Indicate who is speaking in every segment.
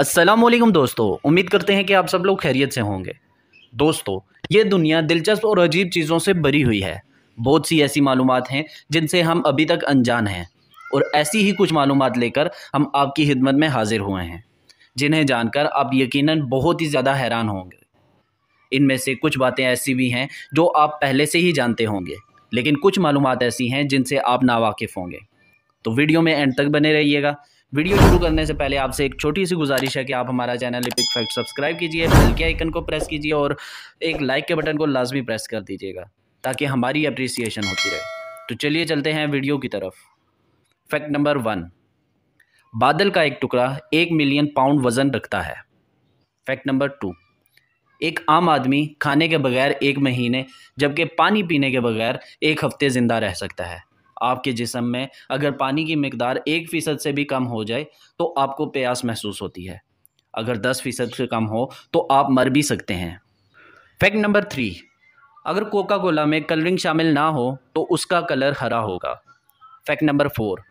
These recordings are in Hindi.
Speaker 1: असलम दोस्तों उम्मीद करते हैं कि आप सब लोग खैरियत से होंगे दोस्तों ये दुनिया दिलचस्प और अजीब चीज़ों से भरी हुई है बहुत सी ऐसी मालूम हैं जिनसे हम अभी तक अनजान हैं और ऐसी ही कुछ मालूम लेकर हम आपकी खिदमत में हाजिर हुए हैं जिन्हें जानकर आप यकीन बहुत ही ज़्यादा हैरान होंगे इनमें से कुछ बातें ऐसी भी हैं जो आप पहले से ही जानते होंगे लेकिन कुछ मालूम ऐसी हैं जिनसे आप नावाकिफ़ होंगे तो वीडियो में एंड तक बने रहिएगा वीडियो शुरू करने से पहले आपसे एक छोटी सी गुजारिश है कि आप हमारा चैनल लिपिक फैक्ट सब्सक्राइब कीजिए बेल के आइकन को प्रेस कीजिए और एक लाइक के बटन को लाजमी प्रेस कर दीजिएगा ताकि हमारी अप्रिसिएशन होती रहे तो चलिए चलते हैं वीडियो की तरफ फैक्ट नंबर वन बादल का एक टुकड़ा एक मिलियन पाउंड वज़न रखता है फैक्ट नंबर टू एक आम आदमी खाने के बगैर एक महीने जबकि पानी पीने के बगैर एक हफ्ते ज़िंदा रह सकता है आपके जिसम में अगर पानी की मकदार एक फ़ीसद से भी कम हो जाए तो आपको प्यास महसूस होती है अगर दस फ़ीसद से कम हो तो आप मर भी सकते हैं फैक्ट नंबर थ्री अगर कोका कोला में कलरिंग शामिल ना हो तो उसका कलर हरा होगा फैक्ट नंबर फोर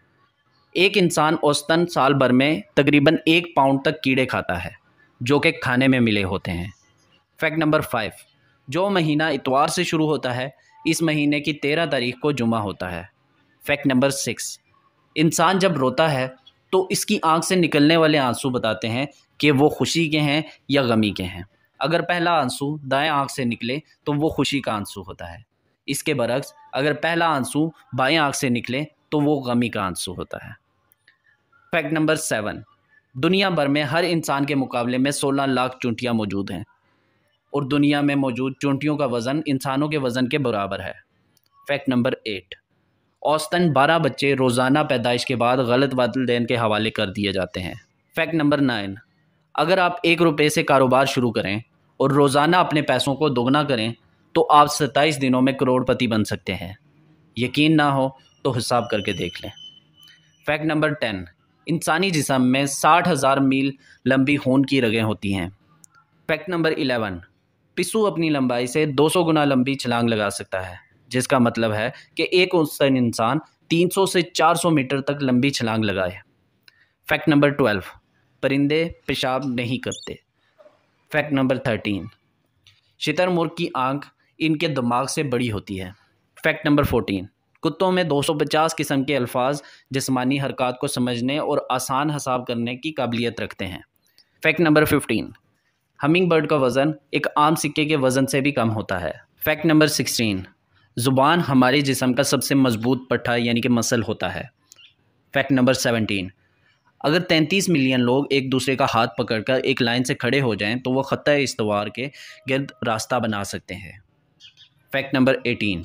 Speaker 1: एक इंसान औसतन साल भर में तकरीबन एक पाउंड तक कीड़े खाता है जो कि खाने में मिले होते हैं फैक्ट नंबर फाइव जो महीना इतवार से शुरू होता है इस महीने की तेरह तारीख को जुमा होता है फैक्ट नंबर सिक्स इंसान जब रोता है तो इसकी आंख से निकलने वाले आंसू बताते हैं कि वो खुशी के हैं या गमी के हैं अगर पहला आंसू दाएं आंख से निकले तो वो खुशी का आंसू होता है इसके बरक्स अगर पहला आंसू बाएं आंख से निकले तो वो गमी का आंसू होता है फैक्ट नंबर सेवन दुनिया भर में हर इंसान के मुकाबले में सोलह लाख चूंटियाँ मौजूद हैं और दुनिया में मौजूद चूंटियों का वज़न इंसानों के वज़न के बराबर है फैक्ट नंबर एट औसतन बारह बच्चे रोज़ाना पैदाइश के बाद गलत वालदेन के हवाले कर दिए जाते हैं फैक्ट नंबर नाइन अगर आप एक रुपये से कारोबार शुरू करें और रोज़ाना अपने पैसों को दोगुना करें तो आप सत्ताईस दिनों में करोड़पति बन सकते हैं यकीन ना हो तो हिसाब करके देख लें फैक्ट नंबर टेन इंसानी जिसम में साठ हज़ार मील लंबी खून की रगें होती हैं फैक्ट नंबर इलेवन पिसू अपनी लंबाई से 200 गुना लंबी छलांग लगा सकता है जिसका मतलब है कि एक औसतन इंसान 300 से 400 मीटर तक लंबी छलांग लगाए फैक्ट नंबर ट्वेल्व परिंदे पेशाब नहीं करते फैक्ट नंबर थर्टीन मुर्ग की आंख इनके दिमाग से बड़ी होती है फैक्ट नंबर फोर्टीन कुत्तों में 250 किस्म के अल्फाज जिसमानी हरकत को समझने और आसान हिसाब करने की काबिलियत रखते हैं fact number fifteen hummingbird का वज़न एक आम सिक्के के वज़न से भी कम होता है फैक्ट नंबर सिक्सटीन ज़ुबान हमारे जिसम का सबसे मजबूत पट्टा यानी कि मसल होता है फैक्ट नंबर सेवनटीन अगर तैंतीस मिलियन लोग एक दूसरे का हाथ पकड़कर एक लाइन से खड़े हो जाएं तो वह ख़त इस्तवार के गर्द रास्ता बना सकते हैं फैक्ट नंबर एटीन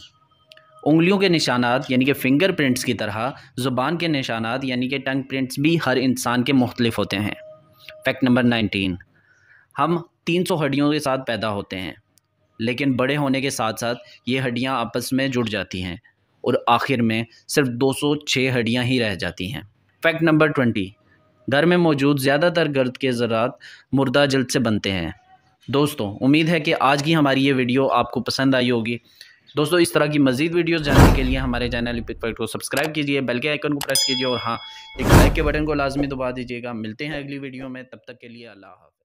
Speaker 1: उंगलियों के निशानात यानी कि फिंगर प्रिंट्स की तरह ज़ुबान के निशानात यानी कि टंग प्रिंट्स भी हर इंसान के मुख्तलिफ होते हैं फैक्ट नंबर नाइनटीन हम तीन सौ हड्डियों के साथ पैदा होते हैं लेकिन बड़े होने के साथ साथ ये हड्डियाँ आपस में जुड़ जाती हैं और आखिर में सिर्फ 206 हड्डियाँ ही रह जाती हैं फैक्ट नंबर ट्वेंटी घर में मौजूद ज़्यादातर गर्द के ज़रात मुर्दा जल्द से बनते हैं दोस्तों उम्मीद है कि आज की हमारी ये वीडियो आपको पसंद आई होगी दोस्तों इस तरह की मजीद वीडियोस जानने के लिए हमारे चैनल को सब्सक्राइब कीजिए बेल के आइकन को प्रेस कीजिए और हाँ एक लाइक के बटन को लाजमी दबा दीजिएगा मिलते हैं अगली वीडियो में तब तक के लिए अल्लाह हाफ